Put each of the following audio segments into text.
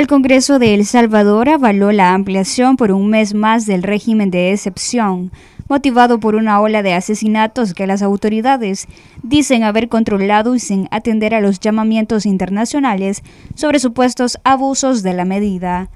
El Congreso de El Salvador avaló la ampliación por un mes más del régimen de excepción, motivado por una ola de asesinatos que las autoridades dicen haber controlado y sin atender a los llamamientos internacionales sobre supuestos abusos de la medida.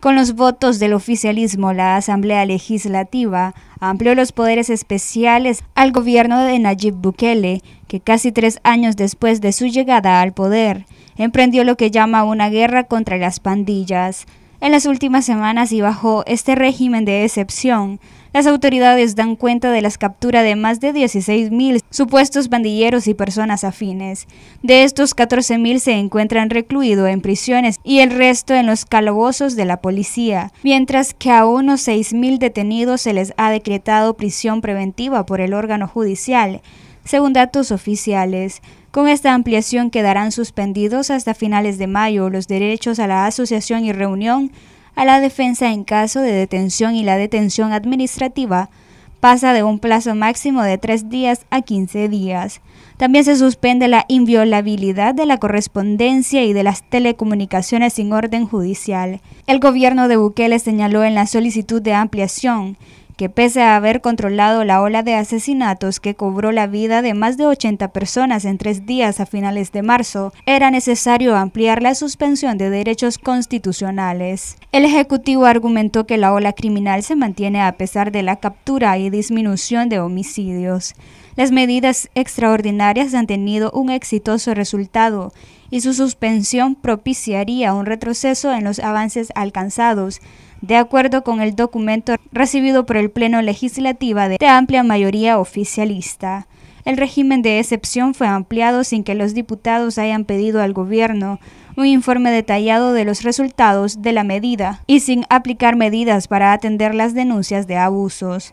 Con los votos del oficialismo, la Asamblea Legislativa amplió los poderes especiales al gobierno de Nayib Bukele, que casi tres años después de su llegada al poder, emprendió lo que llama una guerra contra las pandillas. En las últimas semanas y bajo este régimen de excepción, las autoridades dan cuenta de las capturas de más de 16.000 supuestos bandilleros y personas afines. De estos, 14.000 se encuentran recluidos en prisiones y el resto en los calabozos de la policía, mientras que a unos 6.000 detenidos se les ha decretado prisión preventiva por el órgano judicial según datos oficiales. Con esta ampliación quedarán suspendidos hasta finales de mayo los derechos a la asociación y reunión, a la defensa en caso de detención y la detención administrativa pasa de un plazo máximo de tres días a 15 días. También se suspende la inviolabilidad de la correspondencia y de las telecomunicaciones sin orden judicial. El gobierno de Bukele señaló en la solicitud de ampliación que pese a haber controlado la ola de asesinatos que cobró la vida de más de 80 personas en tres días a finales de marzo, era necesario ampliar la suspensión de derechos constitucionales. El Ejecutivo argumentó que la ola criminal se mantiene a pesar de la captura y disminución de homicidios. Las medidas extraordinarias han tenido un exitoso resultado y su suspensión propiciaría un retroceso en los avances alcanzados, de acuerdo con el documento recibido por el Pleno Legislativa de amplia mayoría oficialista. El régimen de excepción fue ampliado sin que los diputados hayan pedido al gobierno un informe detallado de los resultados de la medida y sin aplicar medidas para atender las denuncias de abusos.